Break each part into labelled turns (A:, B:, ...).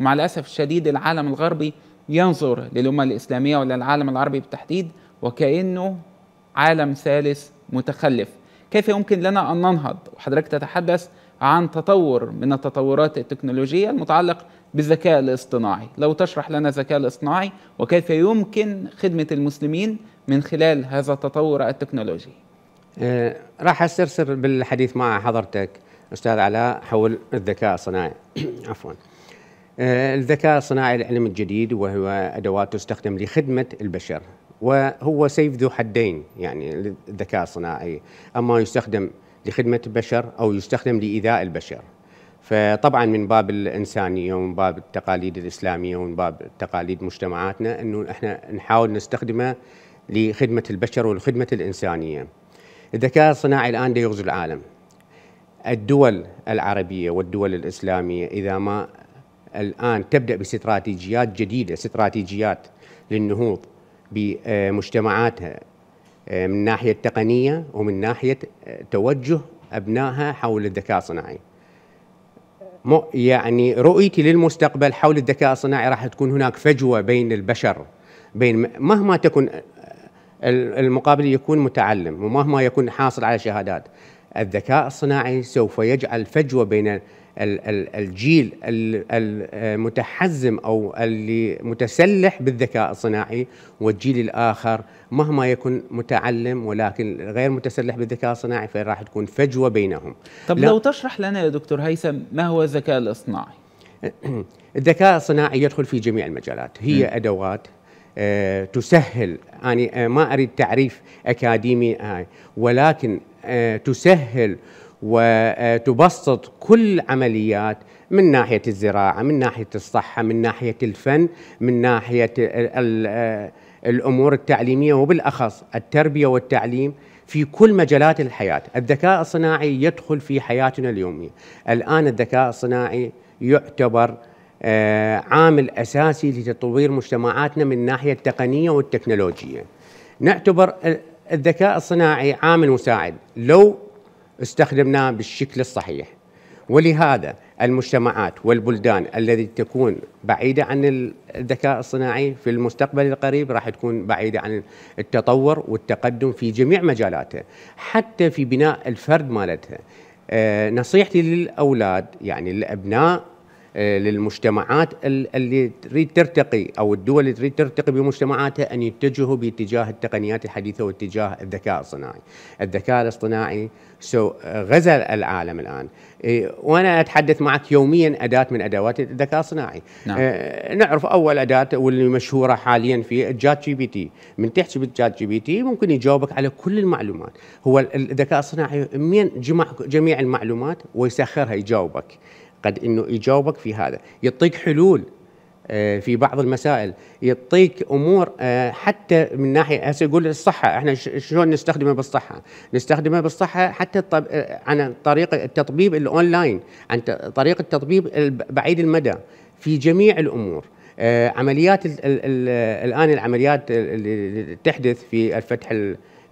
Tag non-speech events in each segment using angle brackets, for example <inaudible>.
A: ومع الأسف الشديد العالم الغربي ينظر للأمة الإسلامية وللعالم العربي بالتحديد وكأنه عالم ثالث متخلف كيف يمكن لنا أن ننهض وحضرتك تتحدث عن تطور من التطورات التكنولوجية المتعلق بالذكاء الاصطناعي لو تشرح لنا الذكاء الاصطناعي وكيف يمكن خدمة المسلمين من خلال هذا التطور التكنولوجي آه راح استرسل بالحديث مع حضرتك أستاذ علاء حول الذكاء الصناعي <coughs> عفواً آه، الذكاء الصناعي العلم الجديد وهو أدوات تستخدم لخدمة البشر وهو سيف ذو حدين يعني الذكاء الصناعي أما يستخدم لخدمة البشر أو يستخدم لإيذاء البشر فطبعا من باب الإنسانية ومن باب التقاليد الإسلامية ومن باب تقاليد مجتمعاتنا أنه إحنا نحاول نستخدمه لخدمة البشر والخدمة الإنسانية الذكاء الصناعي الآن يغزو العالم الدول العربية والدول الإسلامية إذا ما الآن تبدأ باستراتيجيات جديدة استراتيجيات للنهوض بمجتمعاتها آه، من ناحية تقنية ومن ناحية آه، توجه أبنائها حول الذكاء الصناعي يعني رؤيتي للمستقبل حول الذكاء الصناعي راح تكون هناك فجوة بين البشر بين مهما تكن آه، المقابل يكون متعلم ومهما يكون حاصل على شهادات الذكاء الصناعي سوف يجعل فجوة بين الجيل المتحزم آه، او اللي متسلح بالذكاء الصناعي والجيل الاخر مهما يكون متعلم ولكن غير متسلح بالذكاء الصناعي فراح تكون فجوه بينهم. طب لو تشرح لنا يا دكتور هيثم ما هو الذكاء الاصطناعي؟ <clears throat> الذكاء الصناعي يدخل في جميع المجالات، هي م. ادوات آه، تسهل يعني آه، ما اريد تعريف اكاديمي ولكن تسهل وتبسط كل عمليات من ناحية الزراعة من ناحية الصحة من ناحية الفن من ناحية آه، الأمور التعليمية وبالأخص التربية والتعليم في كل مجالات الحياة الذكاء الصناعي يدخل في حياتنا اليومية الآن الذكاء الصناعي يعتبر آه، عامل أساسي لتطوير مجتمعاتنا من الناحية التقنية والتكنولوجية نعتبر آه، الذكاء الصناعي عامل مساعد لو استخدمناه بالشكل الصحيح ولهذا المجتمعات والبلدان التي تكون بعيدة عن الذكاء الصناعي في المستقبل القريب راح تكون بعيدة عن التطور والتقدم في جميع مجالاته حتى في بناء الفرد مالتها آه، نصيحتي للأولاد يعني الأبناء آه، للمجتمعات اللي تريد ترتقي او الدول اللي تريد ترتقي بمجتمعاتها ان يتجهوا باتجاه التقنيات الحديثه واتجاه الذكاء الصناعي. الذكاء الاصطناعي سو آه، غزل العالم الان آه، وانا اتحدث معك يوميا اداه من ادوات الذكاء الصناعي. نعم. نعرف اول اداه واللي مشهوره حاليا في جات جي بي تي، من تحكي بالجات جي بي تي ممكن يجاوبك على كل المعلومات، هو الذكاء الصناعي من جمع جميع المعلومات ويسخرها يجاوبك. قد انه يجاوبك في هذا يعطيك حلول آه، في بعض المسائل يعطيك امور آه، حتى من ناحيه هسه يقول الصحه احنا شلون نستخدمه بالصحه نستخدمه بالصحه حتى آه، عن طريق التطبيب الاونلاين عن طريق التطبيب بعيد المدى في جميع الامور عمليات الان العمليات اللي تحدث في الفتح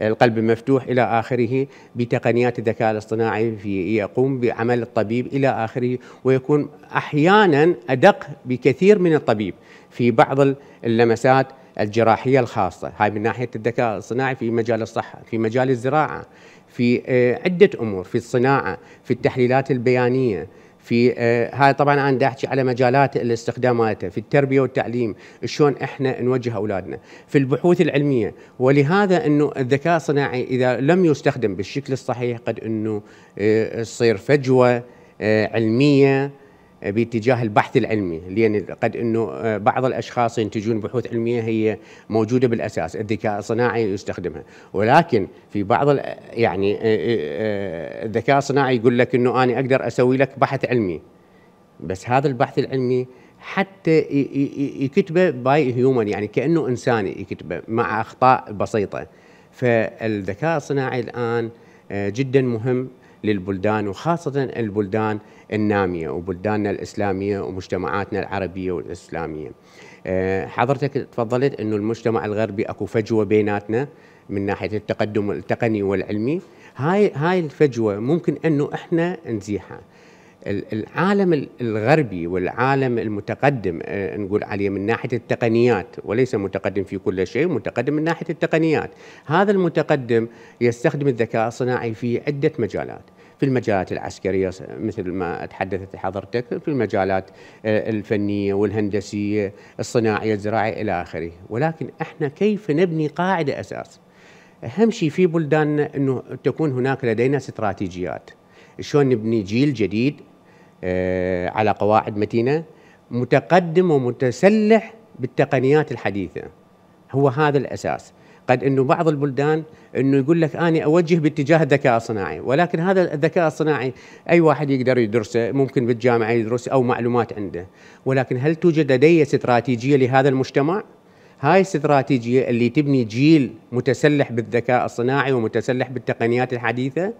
A: القلب المفتوح إلى آخره بتقنيات الذكاء الاصطناعي في يقوم بعمل الطبيب إلى آخره ويكون أحيانا أدق بكثير من الطبيب في بعض اللمسات الجراحيه الخاصه، هاي من ناحيه الذكاء الاصطناعي في مجال الصحه، في مجال الزراعه، في آه، عده امور، في الصناعه، في التحليلات البيانيه، في هاي آه، طبعا انا بدي احكي على مجالات الاستخدامات في التربيه والتعليم شلون احنا نوجه اولادنا في البحوث العلميه ولهذا انه الذكاء الصناعي اذا لم يستخدم بالشكل الصحيح قد انه آه، تصير فجوه آه، علميه باتجاه البحث العلمي لان قد انه آه، بعض الاشخاص ينتجون بحوث علميه هي موجوده بالاساس الذكاء الصناعي يستخدمها ولكن في بعض يعني آه، آه، الذكاء الصناعي يقول لك انه انا اقدر اسوي لك بحث علمي بس هذا البحث العلمي حتى يكتبه باي هيومن يعني كانه انساني يكتبه مع اخطاء بسيطه فالذكاء الصناعي الان جدا مهم للبلدان وخاصة البلدان النامية وبلداننا الإسلامية ومجتمعاتنا العربية والإسلامية آه، حضرتك تفضلت أن المجتمع الغربي أكو فجوة بيناتنا من ناحية التقدم التقني والعلمي هاي هاي الفجوة ممكن أنه إحنا نزيحها العالم الغربي والعالم المتقدم آه، نقول عليه من ناحيه التقنيات وليس متقدم في كل شيء متقدم من ناحيه التقنيات هذا المتقدم يستخدم الذكاء الصناعي في عده مجالات في المجالات العسكريه مثل ما تحدثت حضرتك في المجالات آه، الفنيه والهندسيه الصناعيه الزراعيه الى اخره ولكن احنا كيف نبني قاعده اساس اهم شيء في بلداننا انه تكون هناك لدينا استراتيجيات شلون نبني جيل جديد آه، على قواعد متينه متقدم ومتسلح بالتقنيات الحديثه هو هذا الاساس قد انه بعض البلدان انه يقول لك انا اوجه باتجاه الذكاء الصناعي ولكن هذا الذكاء الصناعي اي واحد يقدر يدرسه ممكن بالجامعه يدرس او معلومات عنده ولكن هل توجد لدي استراتيجيه لهذا المجتمع هاي الاستراتيجيه اللي تبني جيل متسلح بالذكاء الصناعي ومتسلح بالتقنيات الحديثه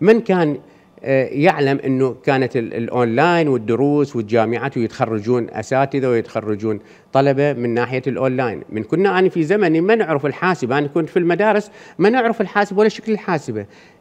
A: من كان آه، يعلم انه كانت الاونلاين والدروس والجامعات ويتخرجون اساتذه ويتخرجون طلبه من ناحيه الاونلاين، من كنا انا في زمني ما نعرف الحاسبه، انا كنت في المدارس ما نعرف الحاسب ولا شكل الحاسبه.